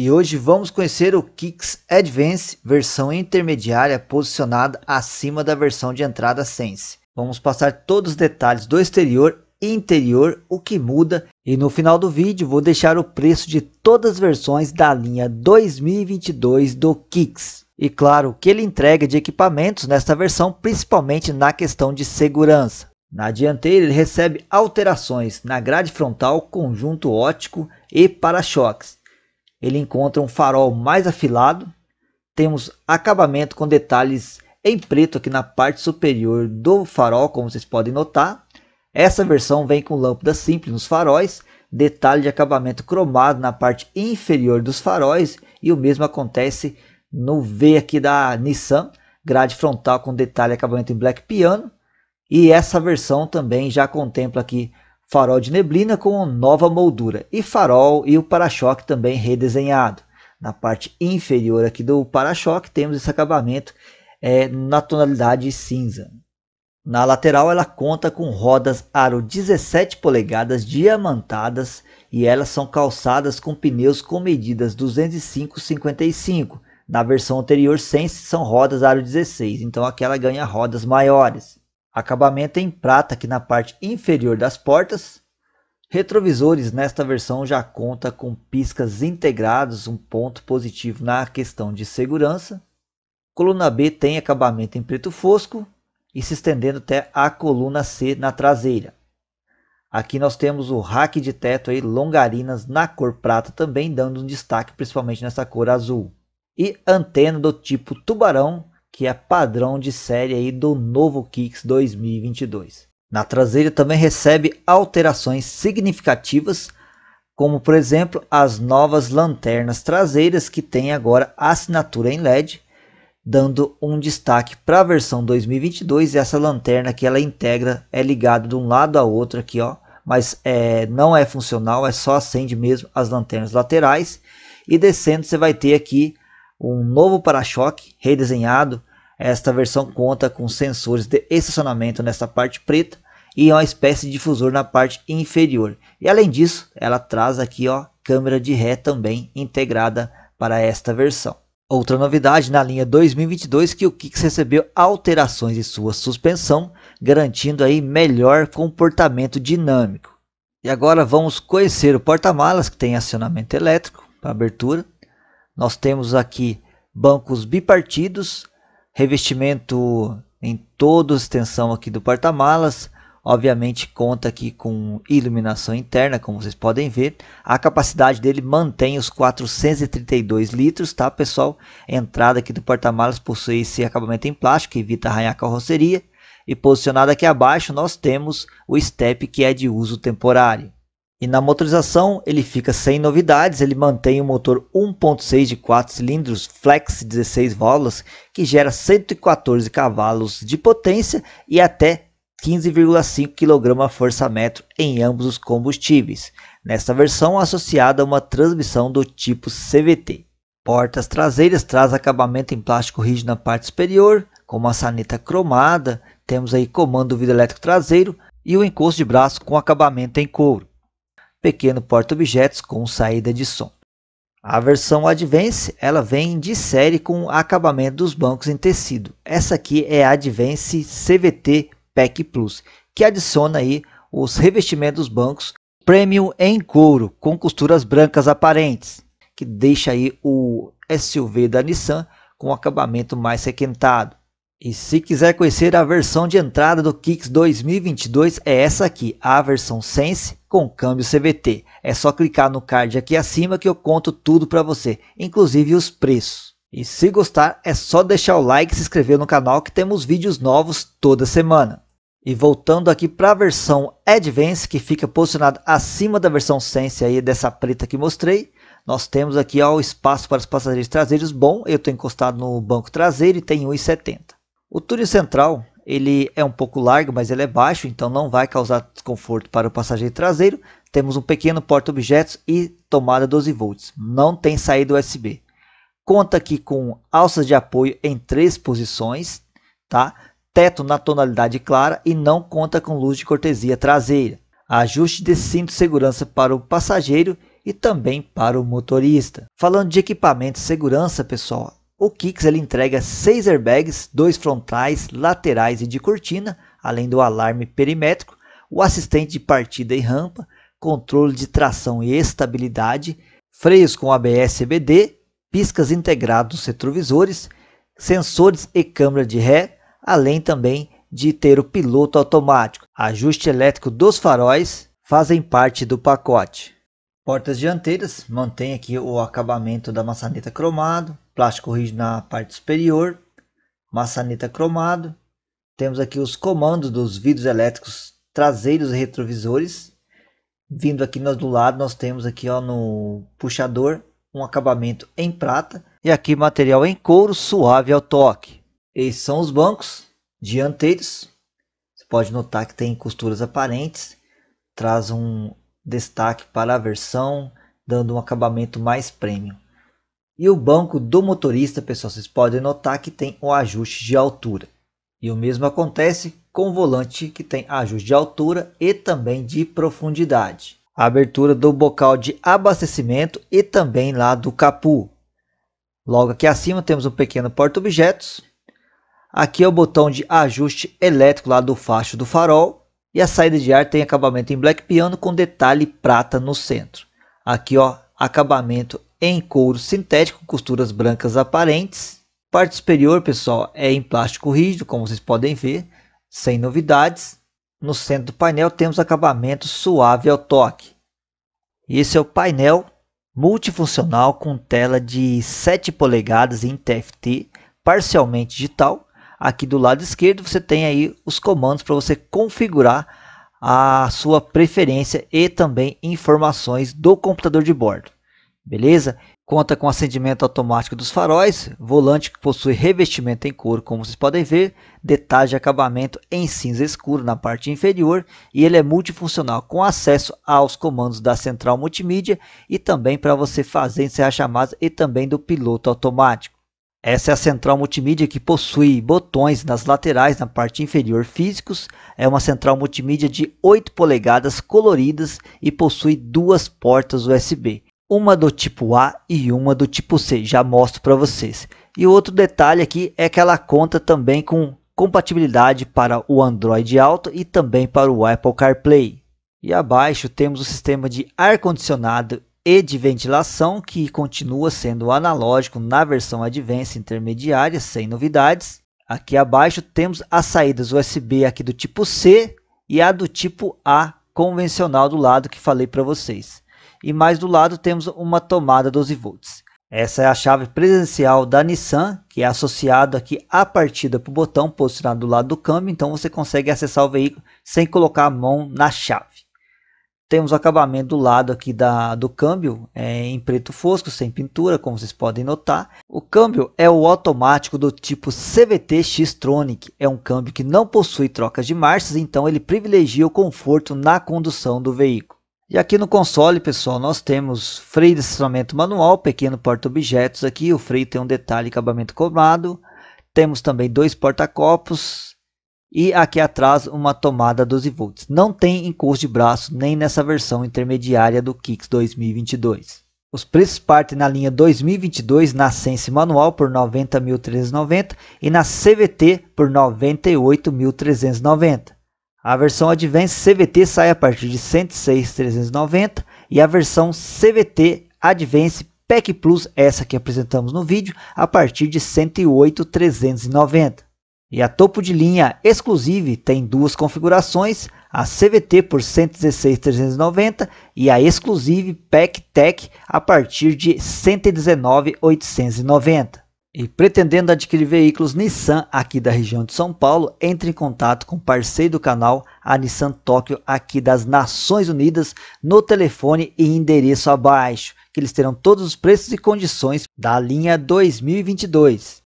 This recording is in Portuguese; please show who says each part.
Speaker 1: E hoje vamos conhecer o Kicks Advance, versão intermediária posicionada acima da versão de entrada Sense. Vamos passar todos os detalhes do exterior e interior, o que muda e no final do vídeo vou deixar o preço de todas as versões da linha 2022 do Kicks. E claro, o que ele entrega de equipamentos nesta versão, principalmente na questão de segurança. Na dianteira ele recebe alterações na grade frontal, conjunto ótico e para-choques ele encontra um farol mais afilado. Temos acabamento com detalhes em preto aqui na parte superior do farol, como vocês podem notar. Essa versão vem com lâmpada simples nos faróis, detalhe de acabamento cromado na parte inferior dos faróis e o mesmo acontece no V aqui da Nissan, grade frontal com detalhe acabamento em black piano. E essa versão também já contempla aqui farol de neblina com nova moldura e farol e o para-choque também redesenhado. Na parte inferior aqui do para-choque temos esse acabamento é, na tonalidade cinza. Na lateral ela conta com rodas aro 17 polegadas diamantadas e elas são calçadas com pneus com medidas 205/55. Na versão anterior sem são rodas aro 16, então aquela ganha rodas maiores. Acabamento em prata aqui na parte inferior das portas. Retrovisores nesta versão já conta com piscas integrados, um ponto positivo na questão de segurança. Coluna B tem acabamento em preto fosco e se estendendo até a coluna C na traseira. Aqui nós temos o rack de teto aí, longarinas na cor prata também, dando um destaque principalmente nessa cor azul. E antena do tipo tubarão, que é padrão de série aí do novo Kicks 2022. Na traseira também recebe alterações significativas, como por exemplo as novas lanternas traseiras que tem agora assinatura em LED, dando um destaque para a versão 2022 essa lanterna que ela integra é ligada de um lado a outro aqui ó mas é, não é funcional é só acende mesmo as lanternas laterais e descendo você vai ter aqui um novo para-choque redesenhado esta versão conta com sensores de estacionamento nesta parte preta e uma espécie de difusor na parte inferior. E além disso, ela traz aqui ó, câmera de ré também integrada para esta versão. Outra novidade na linha 2022 que o Kicks recebeu alterações em sua suspensão, garantindo aí melhor comportamento dinâmico. E agora vamos conhecer o porta-malas que tem acionamento elétrico para abertura. Nós temos aqui bancos bipartidos, Revestimento em toda a extensão aqui do porta-malas. Obviamente conta aqui com iluminação interna, como vocês podem ver. A capacidade dele mantém os 432 litros, tá pessoal? A entrada aqui do porta-malas possui esse acabamento em plástico que evita arranhar a carroceria. E posicionado aqui abaixo nós temos o step que é de uso temporário. E na motorização ele fica sem novidades, ele mantém o um motor 1.6 de 4 cilindros flex 16 válvulas que gera 114 cavalos de potência e até 15,5 kgfm em ambos os combustíveis. Nesta versão associada a uma transmissão do tipo CVT. Portas traseiras traz acabamento em plástico rígido na parte superior, com maçaneta cromada, temos aí comando vidro elétrico traseiro e o encosto de braço com acabamento em couro pequeno porta-objetos com saída de som. A versão Advance, ela vem de série com acabamento dos bancos em tecido. Essa aqui é a Advance CVT Pack Plus, que adiciona aí os revestimentos dos bancos premium em couro com costuras brancas aparentes, que deixa aí o SUV da Nissan com acabamento mais requintado. E se quiser conhecer a versão de entrada do Kicks 2022, é essa aqui, a versão Sense com câmbio CVT. É só clicar no card aqui acima que eu conto tudo para você, inclusive os preços. E se gostar, é só deixar o like e se inscrever no canal que temos vídeos novos toda semana. E voltando aqui para a versão Advance, que fica posicionada acima da versão Sense aí dessa preta que mostrei, nós temos aqui ó, o espaço para os passageiros traseiros bom, eu estou encostado no banco traseiro e tem 1,70. O túnel central ele é um pouco largo, mas ele é baixo, então não vai causar desconforto para o passageiro traseiro. Temos um pequeno porta-objetos e tomada 12 volts. Não tem saída USB. Conta aqui com alças de apoio em três posições, tá? teto na tonalidade clara e não conta com luz de cortesia traseira. Ajuste de cinto de segurança para o passageiro e também para o motorista. Falando de equipamento de segurança, pessoal, o Kicks ele entrega seis airbags, dois frontais, laterais e de cortina, além do alarme perimétrico, o assistente de partida e rampa, controle de tração e estabilidade, freios com abs e BD, piscas integrados nos retrovisores, sensores e câmera de ré, além também de ter o piloto automático. Ajuste elétrico dos faróis fazem parte do pacote. Portas dianteiras, mantém aqui o acabamento da maçaneta cromado, plástico rígido na parte superior, maçaneta cromado. Temos aqui os comandos dos vidros elétricos traseiros e retrovisores. Vindo aqui nós, do lado, nós temos aqui ó, no puxador um acabamento em prata. E aqui material em couro suave ao toque. Esses são os bancos dianteiros. Você pode notar que tem costuras aparentes. Traz um destaque para a versão, dando um acabamento mais premium. E o banco do motorista, pessoal, vocês podem notar que tem o um ajuste de altura. E o mesmo acontece com o volante que tem ajuste de altura e também de profundidade. A abertura do bocal de abastecimento e também lá do capu. Logo aqui acima temos um pequeno porta-objetos. Aqui é o botão de ajuste elétrico lá do facho do farol. E a saída de ar tem acabamento em black piano com detalhe prata no centro. Aqui ó, acabamento em couro sintético, costuras brancas aparentes. Parte superior, pessoal, é em plástico rígido, como vocês podem ver, sem novidades. No centro do painel temos acabamento suave ao toque. esse é o painel multifuncional com tela de 7 polegadas em TFT, parcialmente digital. Aqui do lado esquerdo você tem aí os comandos para você configurar a sua preferência e também informações do computador de bordo beleza? Conta com acendimento automático dos faróis, volante que possui revestimento em couro, como vocês podem ver, detalhe de acabamento em cinza escuro na parte inferior e ele é multifuncional com acesso aos comandos da central multimídia e também para você fazer encerrar chamadas e também do piloto automático. Essa é a central multimídia que possui botões nas laterais, na parte inferior físicos. É uma central multimídia de 8 polegadas coloridas e possui duas portas USB uma do tipo A e uma do tipo C, já mostro para vocês. E outro detalhe aqui é que ela conta também com compatibilidade para o Android Auto e também para o Apple CarPlay. E abaixo temos o sistema de ar-condicionado e de ventilação que continua sendo analógico na versão Advance intermediária, sem novidades. Aqui abaixo temos as saídas USB aqui do tipo C e a do tipo A convencional do lado que falei para vocês e mais do lado temos uma tomada 12 volts. Essa é a chave presencial da Nissan, que é associada aqui à partida para o botão posicionado do lado do câmbio, então você consegue acessar o veículo sem colocar a mão na chave. Temos o acabamento do lado aqui da, do câmbio é, em preto fosco, sem pintura, como vocês podem notar. O câmbio é o automático do tipo CVT X-Tronic. É um câmbio que não possui trocas de marchas, então ele privilegia o conforto na condução do veículo. E aqui no console, pessoal, nós temos freio de estacionamento manual, pequeno porta-objetos aqui. O freio tem um detalhe acabamento cromado. Temos também dois porta-copos. E aqui atrás uma tomada 12 volts. Não tem encosto de braço nem nessa versão intermediária do Kicks 2022. Os preços partem na linha 2022 na Sense manual por 90.390 e na CVT por 98.390. A versão Advance CVT sai a partir de 106.390 e a versão CVT Advance Pack Plus, essa que apresentamos no vídeo, a partir de 108.390. E a topo de linha Exclusive tem duas configurações, a CVT por 116.390 e a Exclusive Pack Tech a partir de 119.890. E pretendendo adquirir veículos Nissan aqui da região de São Paulo, entre em contato com o parceiro do canal, a Nissan Tóquio aqui das Nações Unidas, no telefone e endereço abaixo, que eles terão todos os preços e condições da linha 2022.